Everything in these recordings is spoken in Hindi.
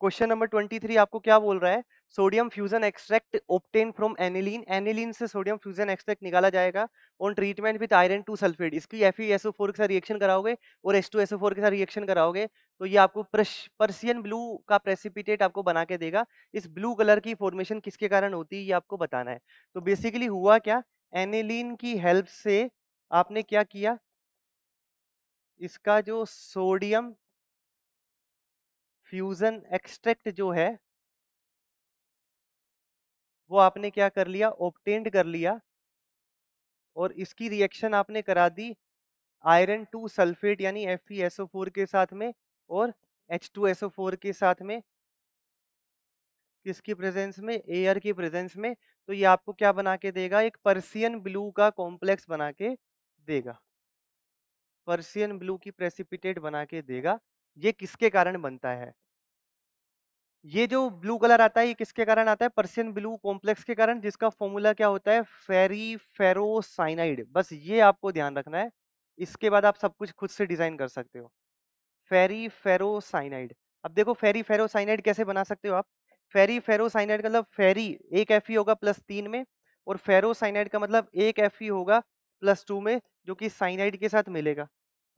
क्वेश्चन नंबर ट्वेंटी थ्री आपको क्या बोल रहा है sodium fusion extract obtained from aniline aniline से सोडियम फ्यूजन एक्सट्रैक्ट निकाला जाएगा on treatment with iron two sulphate इसकी एफ के साथ रिएक्शन कराओगे और एस के साथ रिएक्शन कराओगे तो ये आपको पर्सियन ब्लू का प्रेसिपिटेट आपको बना के देगा इस ब्लू कलर की फॉर्मेशन किसके कारण होती है ये आपको बताना है तो बेसिकली हुआ क्या एनिलीन की हेल्प से आपने क्या किया इसका जो सोडियम फ्यूजन एक्सट्रैक्ट जो है वो आपने क्या कर लिया ऑप्टेंड कर लिया और इसकी रिएक्शन आपने करा दी आयरन टू सल्फेट यानी FeSO4 के साथ में और H2SO4 के साथ में किसकी प्रेजेंस में एयर की प्रेजेंस में तो ये आपको क्या बना के देगा एक पर्सियन ब्लू का कॉम्प्लेक्स बना के देगा पर्सियन ब्लू की प्रेसिपिटेट बना के देगा ये किसके कारण बनता है ये जो ब्लू कलर आता है ये किसके कारण आता है पर्सियन ब्लू कॉम्प्लेक्स के कारण जिसका फॉर्मूला क्या होता है फेरी फेरोसाइनाइड बस ये आपको ध्यान रखना है इसके बाद आप सब कुछ खुद से डिजाइन कर सकते हो फेरी फेरोसाइनाइड अब देखो फेरी फेरोसाइनाइड कैसे बना सकते हो आप फेरी फेरोसाइनाइड का मतलब फेरी एक एफ होगा प्लस तीन में और फेरोसाइनाइड का मतलब एक एफ होगा प्लस टू में जो कि साइनाइड के साथ मिलेगा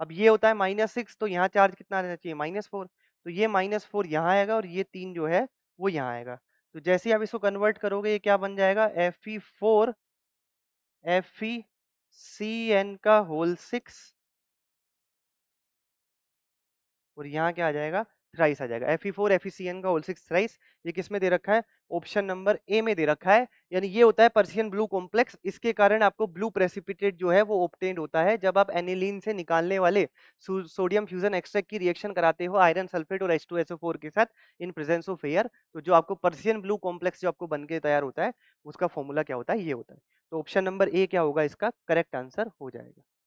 अब ये होता है माइनस सिक्स तो यहाँ चार्ज कितना रहना चाहिए माइनस फोर तो ये माइनस फोर यहाँ आएगा और ये तीन जो है वो यहाँ आएगा तो जैसे ही आप इसको कन्वर्ट करोगे ये क्या बन जाएगा F E four F E C N का होल सिक्स और यहाँ क्या आ जाएगा राइस आ जाएगा F E four F E C N का होल सिक्स राइस ये किस में दे रखा है ऑप्शन नंबर ए में दे रखा है यानी ये होता है पर्सियन ब्लू कॉम्प्लेक्स इसके कारण आपको ब्लू प्रेसिपिटेट जो है वो ऑप्टेंड होता है जब आप एनिलीन से निकालने वाले सोडियम फ्यूजन एक्सट्रैक्ट की रिएक्शन कराते हो आयरन सल्फेट और H two S O four के साथ इन प्रेजेंस ऑफ एयर तो जो आपको पर्सियन ब्लू कॉम्प्लेक्स जो आपको बन के तैयार होता है उसका फॉर्मूला क्या होता है ये होता है तो ऑप्शन नंबर ए क्या होगा इसका करेक्ट आंसर हो जाएगा